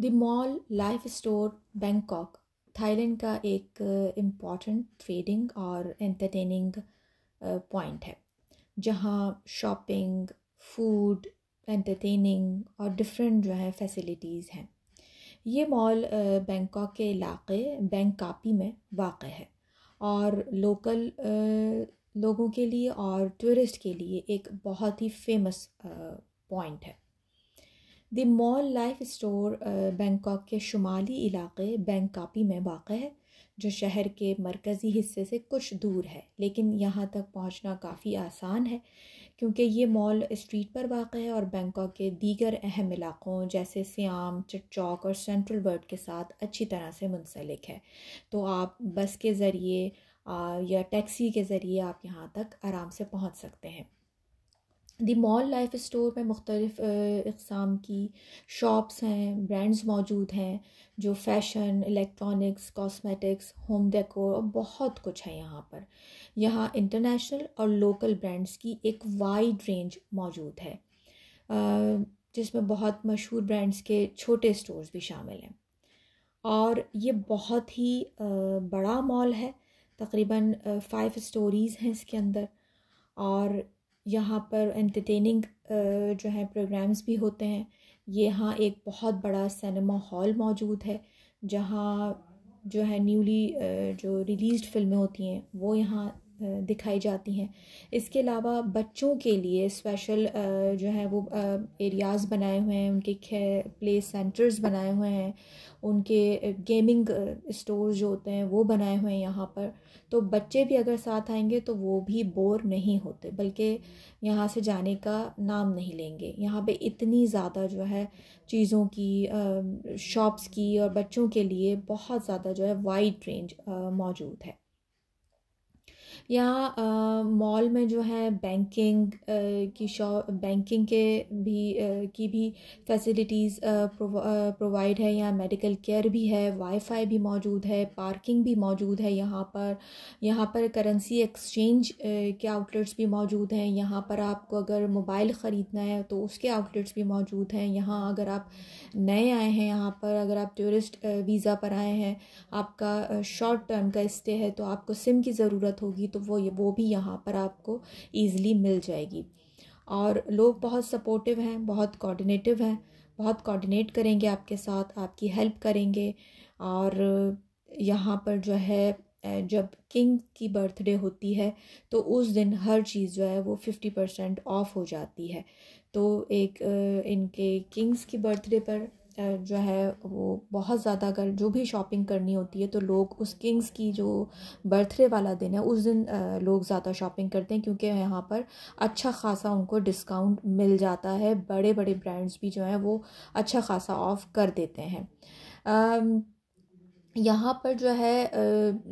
the mall life store Bangkok Thailand का एक important uh, trading और एंटरटेनिंग पॉइंट uh, है जहाँ शॉपिंग फूड एंटरटेनिंग और डिफरेंट जो है फैसिलिटीज़ हैं ये मॉल बैंकॉक uh, के इलाके बैंक कापी में वाक़ है और लोकल लोगों के लिए और टूरिस्ट के लिए एक बहुत ही फेमस पॉइंट है the mall life store Bangkok के शुमाली इलाके बैंकापी में वाक़ है जो शहर के मरकज़ी हिस्से से कुछ दूर है लेकिन यहाँ तक पहुँचना काफ़ी आसान है क्योंकि ये मॉल स्ट्रीट पर वाक़ है और बैंकॉक के दीगर अहम इलाक़ों जैसे सियाम चटचौक और सेंट्रल वर्ल्ड के साथ अच्छी तरह से मुंसलिक है तो आप बस के ज़रिए या टैक्सी के ज़रिए आप यहाँ तक आराम से पहुँच सकते हैं दी मॉल लाइफ स्टोर में मुख्तलिफ़ अकसाम की शॉप्स हैं ब्रांड्स मौजूद हैं जो fashion electronics cosmetics home decor और बहुत कुछ है यहाँ पर यहाँ इंटरनेशनल और लोकल ब्रांड्स की एक वाइड रेंज मौजूद है जिसमें बहुत मशहूर ब्रांड्स के छोटे स्टोर्स भी शामिल हैं और ये बहुत ही बड़ा मॉल है तकरीबन फ़ाइव स्टोरीज़ हैं इसके अंदर और यहाँ पर एंटरटेनिंग जो है प्रोग्राम्स भी होते हैं यहाँ एक बहुत बड़ा सिनेमा हॉल मौजूद है जहाँ जो है न्यूली जो रिलीज़ फिल्में होती हैं वो यहाँ दिखाई जाती हैं इसके अलावा बच्चों के लिए स्पेशल जो है वो एरियाज़ बनाए हुए हैं उनके प्ले सेंटर्स बनाए हुए हैं उनके गेमिंग स्टोर्स जो होते हैं वो बनाए हुए हैं यहाँ पर तो बच्चे भी अगर साथ आएंगे तो वो भी बोर नहीं होते बल्कि यहाँ से जाने का नाम नहीं लेंगे यहाँ पे इतनी ज़्यादा जो है चीज़ों की शॉप्स की और बच्चों के लिए बहुत ज़्यादा जो है वाइड रेंज मौजूद है यहाँ मॉल में जो है बैंकिंग की शॉप बैंकिंग के भी की भी फैसिलिटीज़ प्रोवाइड है यहाँ मेडिकल केयर भी है वाईफाई भी मौजूद है पार्किंग भी मौजूद है यहाँ पर यहाँ पर करेंसी एक्सचेंज के आउटलेट्स भी मौजूद हैं यहाँ पर आपको अगर मोबाइल ख़रीदना है तो उसके आउटलेट्स भी मौजूद हैं यहाँ अगर आप नए आए हैं यहाँ पर अगर आप टूरिस्ट वीज़ा पर आए हैं आपका शॉर्ट टर्म का इस्टे है तो आपको सिम की ज़रूरत होगी तो वो ये वो भी यहाँ पर आपको ईज़िली मिल जाएगी और लोग बहुत सपोर्टिव हैं बहुत कोऑर्डिनेटिव हैं बहुत कोऑर्डिनेट करेंगे आपके साथ आपकी हेल्प करेंगे और यहाँ पर जो है जब किंग की बर्थडे होती है तो उस दिन हर चीज़ जो है वो फिफ्टी परसेंट ऑफ़ हो जाती है तो एक इनके किंग्स की बर्थडे पर जो है वो बहुत ज़्यादा अगर जो भी शॉपिंग करनी होती है तो लोग उस किंग्स की जो बर्थडे वाला दिन है उस दिन लोग ज़्यादा शॉपिंग करते हैं क्योंकि यहाँ पर अच्छा खासा उनको डिस्काउंट मिल जाता है बड़े बड़े ब्रांड्स भी जो हैं वो अच्छा खासा ऑफ़ कर देते हैं यहाँ पर जो है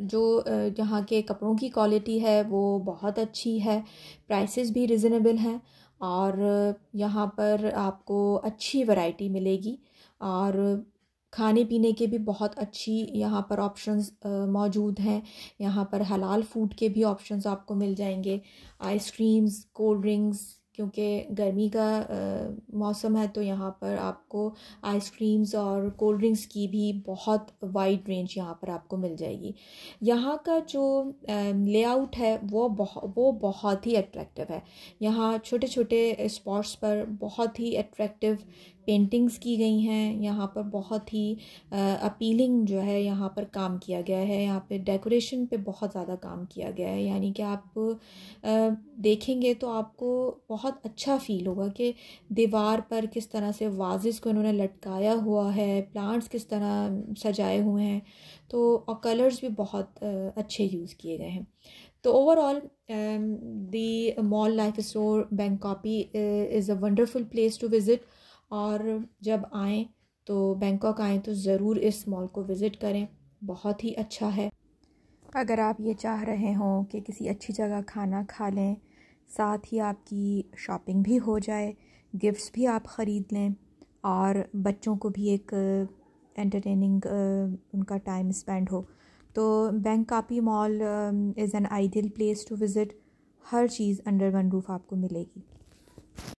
जो यहाँ के कपड़ों की क्वालिटी है वो बहुत अच्छी है प्राइसेस भी रिजनेबल हैं और यहाँ पर आपको अच्छी वैरायटी मिलेगी और खाने पीने के भी बहुत अच्छी यहाँ पर ऑप्शंस मौजूद हैं यहाँ पर हलाल फूड के भी ऑप्शंस आपको मिल जाएंगे आइसक्रीम्स कोल्ड ड्रिंक्स क्योंकि गर्मी का आ, मौसम है तो यहाँ पर आपको आइसक्रीम्स और कोल्ड ड्रिंक्स की भी बहुत वाइड रेंज यहाँ पर आपको मिल जाएगी यहाँ का जो लेआउट है वो बहुत वो बहुत ही अट्रैक्टिव है यहाँ छोटे छोटे स्पॉट्स पर बहुत ही अट्रैक्टिव पेंटिंग्स की गई हैं यहाँ पर बहुत ही अपीलिंग जो है यहाँ पर काम किया गया है यहाँ पे डेकोरेशन पे बहुत ज़्यादा काम किया गया है यानी कि आप देखेंगे तो आपको बहुत अच्छा फील होगा कि दीवार पर किस तरह से वाजिस को इन्होंने लटकाया हुआ है प्लांट्स किस तरह सजाए हुए हैं तो और कलर्स भी बहुत अच्छे यूज़ किए गए हैं तो overall the mall life store Bangkapi is a wonderful place to visit और जब आएँ तो बैंकॉक आएँ तो ज़रूर इस मॉल को विज़िट करें बहुत ही अच्छा है अगर आप ये चाह रहे हों कि किसी अच्छी जगह खाना खा लें साथ ही आपकी शॉपिंग भी हो जाए गिफ्ट्स भी आप ख़रीद लें और बच्चों को भी एक एंटरटेनिंग uh, uh, उनका टाइम स्पेंड हो तो Bangkapi mall is an ideal place to visit हर चीज़ अंडर वन रूफ आपको मिलेगी